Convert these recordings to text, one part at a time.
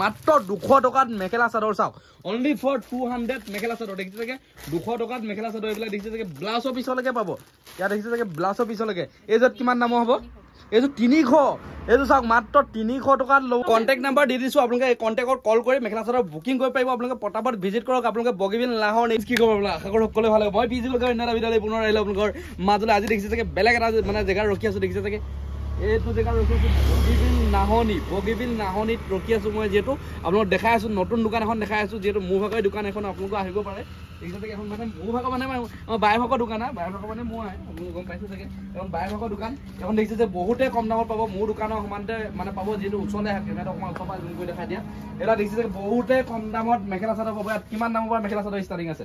মাত্ৰ দুশ টকাত মেখেলা চাদৰ চাওক only for two hundred mekhela chador দেখিছে চাগে দুশ টকাত মেখেলা চাদৰ এইবিলাক দেখিছে চাগে ব্লাছৰ পিছলৈকে পাব ইয়াত দেখিছে চাগে ব্লাছৰ পিছলৈকে এইযোৰ কিমান দামৰ হ'ব এইযোৰ তিনিশ এইযোৰ চাওক মাত্ৰ তিনিশ টকাত ল'ব কণ্টেক্ট নাম্বাৰ দি দিছোঁ আপোনালোকে এই কণ্টেক্টত কল কৰি মেখেলা চাদৰ বুকিং কৰিব পাৰিব আপোনালোকে পটাপট ভিজিট কৰক আপোনালোকে বগীবিল লাহৰ নেক্সট কি কৰিব আপোনালোকে আশা কৰোঁ সকলোৱে ভাল হ'ব মই পিছিলোঁ অন্য এটা ভিডিঅ' পুনৰ আহিলোঁ আপোনালোকৰ মাজলৈ আজি দেখিছে চাগে বেলেগ এটা মানে জেগাত ৰখি আছোঁ দেখিছে চাগে এইটো জেগাত ৰখিছোঁ বগীবিল নাহনি বগীবিল নাহনিত ৰখি আছোঁ মই যিহেতু আপোনালোক দেখাই আছোঁ নতুন দোকান এখন দেখাই আছোঁ যিহেতু মোৰ ভাগৰ দোকান এখন আপোনালোকে আহিব পাৰে এইখনকে মোৰ ভাগৰ মানে মই বাইভাগৰ দোকান আৰু বাইভাগৰ মানে মই আপোনালোকে গম পাইছোঁ চাগে এখন বাইভাগৰ দোকান এখন দেখিছে যে বহুতে কম দামত পাব মোৰ দোকানৰ সমানতে মানে পাব যিহেতু ওচৰলৈ আহে কেমেৰাটো দেখাই দিয়া এটা দেখিছে যে বহুতে কম দামত মেখেলা চাদৰ পাব ইয়াত কিমান দামৰ পৰা মেখেলা চাদৰ ষ্টাৰ্টিং আছে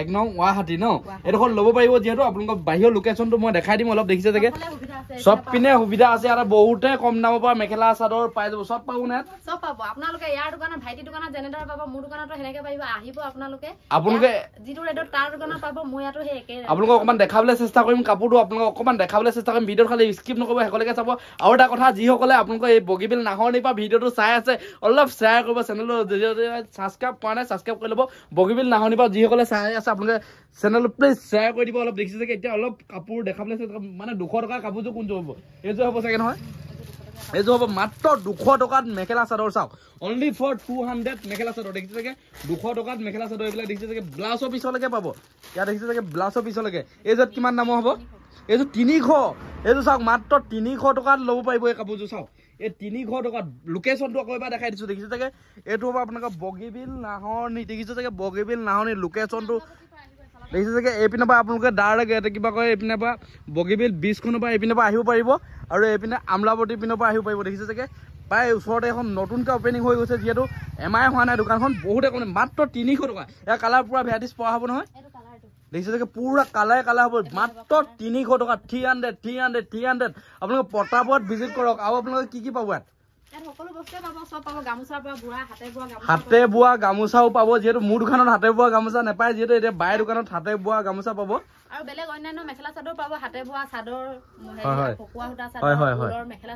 এক নং গুৱাহাটী ন এইডোখৰ ল'ব পাৰিব যিহেতু আপোনালোকৰ বাহিৰৰ লোকেশ্যনটো মই দেখাই দিম অলপ দেখিছে চাগে চব পিনে সুবিধা আছে আৰু বহুতে কম দামৰ পৰা মেখেলা চাদৰ পাই যাব চব পাব নাই চব পাব আপোনালোকে ইয়াৰ দোকানত ভাইটি দোকানত যেনেদৰে পাব মোৰ দোকানতো সেনেকে পাৰিব আহিব আপোনালোকে আপোনালোকে যিটো ৰেটত তাৰ দোকানত পাব মই ইয়াতো সেই একেই আপোনালোকে অকমান দেখাবলৈ চেষ্টা কৰিম কাপোৰটো আপোনালোকে অকণমান দেখাবলৈ চেষ্টা কৰিম ভিডিঅ'ত খালি স্কিপ নকৰিব সেইকলৈকে চাব আৰু এটা কথা যিসকলে আপোনালোকৰ এই বগীবিল নাহৰণিৰ পৰা ভিডিঅ'টো চাই আছে অলপ শ্বেয়াৰ কৰিব চেনেলটো যদি কৰা নাই চাবস্ক্ৰাইব কৰি ল'ব বগীবিল নাহৰণিৰ পৰা যিসকলে চাই আছে আপোনালোকে চেনেল প্লিজ শ্বেয়াৰ কৰি দিব অলপ দেখিছে চাগে এতিয়া অলপ কাপোৰ দেখাবলৈ আছে মানে দুশ টকাৰ কাপোৰযোৰ কোনযোৰ হ'ব এইযোৰ হ'ব চাগে নহয় এইযোৰ হ'ব মাত্ৰ দুশ টকাত মেখেলা চাদৰ চাওক only for two hundred mekhela chador দেখিছে চাগে দুশ টকাত মেখেলা চাদৰ এইবিলাক দেখিছে চাগে ব্লাছৰ পিছলৈকে পাব ইয়াত দেখিছে চাগে ব্লাছৰ পিছলৈকে এইযোৰত কিমান দামৰ হ'ব এইযোৰ তিনিশ এইটো চাওক মাত্ৰ তিনিশ টকাত ল'ব পাৰিব এই কাপোৰযোৰ চাওক এই তিনিশ টকাত লোকেশ্যনটো আকৌ এবাৰ দেখাই দিছোঁ দেখিছোঁ চাগে এইটো হ'ব আপোনালোকৰ বগীবিল নাহৰণি দেখিছোঁ চাগে বগীবিল নাহৰণি লোকেশ্যনটো দেখিছে চাগে এইপিনৰ পৰা আপোনালোকে ডাইৰেক্ট কিবা কয় এইপিনৰ পৰা বগীবিল বিছখনৰ পৰা এইপিনৰ পৰা আহিব পাৰিব আৰু এইপিনে আমলাৱতীৰ পিনৰ পৰা আহিব পাৰিব দেখিছে চাগে প্ৰায় ওচৰতে এখন নতুনকৈ অ'পেনিং হৈ গৈছে যিহেতু এম আই হোৱা নাই দোকানখন বহুতে কমে মাত্ৰ তিনিশ টকা এয়া কালাৰ পূৰা ভেৰাইটিছ পোৱা হ'ব নহয় দেখিছে নেকি পুৰা কালাৰে কালাৰ হ'ব মাত্ৰ তিনিশ টকা three hundred three hundred three hundred আপোনালোকে পটাপট ভিজিট কৰক আৰু আপোনালোকে কি কি পাব ইয়াত হাতে বোৱা গামোচাও পাব যিহেতু মোৰ দোকানত হাতে বোৱা গামোচা নাপায় যিহেতু এতিয়া বাই দোকানত হাতে বোৱা গামোচা পাব আৰু বেলেগ অন্যান্য মেখেলা চাদৰ পাব হাতে বোৱা চাদৰ মেখেলা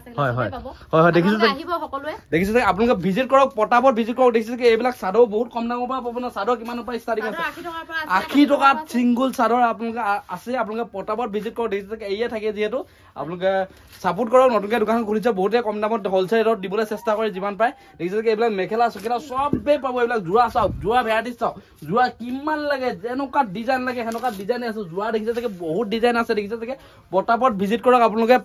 আহিব সকলোৱে দেখিছো আপোনালোকে ভিজিট কৰক পটাপট ভিজিট কৰক দেখিছো এইবিলাক চাদৰ বহুত কম দামৰ পৰা পাব ন চাদৰ কিমান পৰা ষ্টাৰ্টিং আছে আশী টকাত চিংগুল চাদৰ আপোনালোকে আছে আপোনালোকে পটাপট ভিজিট কৰক দেখিছো এৰিয়া থাকে যিহেতু আপোনালোকে ছাপোৰ্ট কৰক নতুনকে দোকানখন খুলিছে বহুতে কম দামত হ'লচেল ৰেটত দিবলৈ চেষ্টা কৰে যিমান পাৰে দেখিছে এইবিলাক মেখেলা চখেলা চবেই পাব এইবিলাক যোৱা চাওক যোৱা ভেৰাইটি চাওক যোৱা কিমান লাগে যেনেকুৱা ডিজাইন লাগে সেনেকুৱা ডিজাইনে আছে যোৱা চোৱা দেখিছে চাগে বহুত ডিজাইন আছে দেখিছে চাগে পটাপট ভিজিট কৰক আপোনালোকে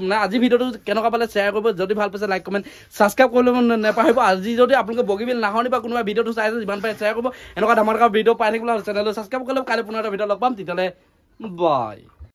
মানে আজি ভিডিঅ'টো কেনেকুৱা পালে শ্বেয়াৰ কৰিব যদি ভাল পাইছে লাইক কমেণ্ট ছাবস্ক্ৰাইব কৰিব নাপাহৰিব আজি যদি আপোনালোকে বগীবিল নাহৰণি বা কোনোবা ভিডিঅ'টো চাইছে যিমান পাৰে শ্বেয়াৰ কৰিব এনেকুৱা ধামাৰ ভিডিঅ' পাই থাকিবলৈ চেনেলটো ছাবস্ক্ৰাইব কৰিলে কাইলৈ পুনৰ এটা ভিডিঅ' লগ পাম তেতিয়াহ'লে বাই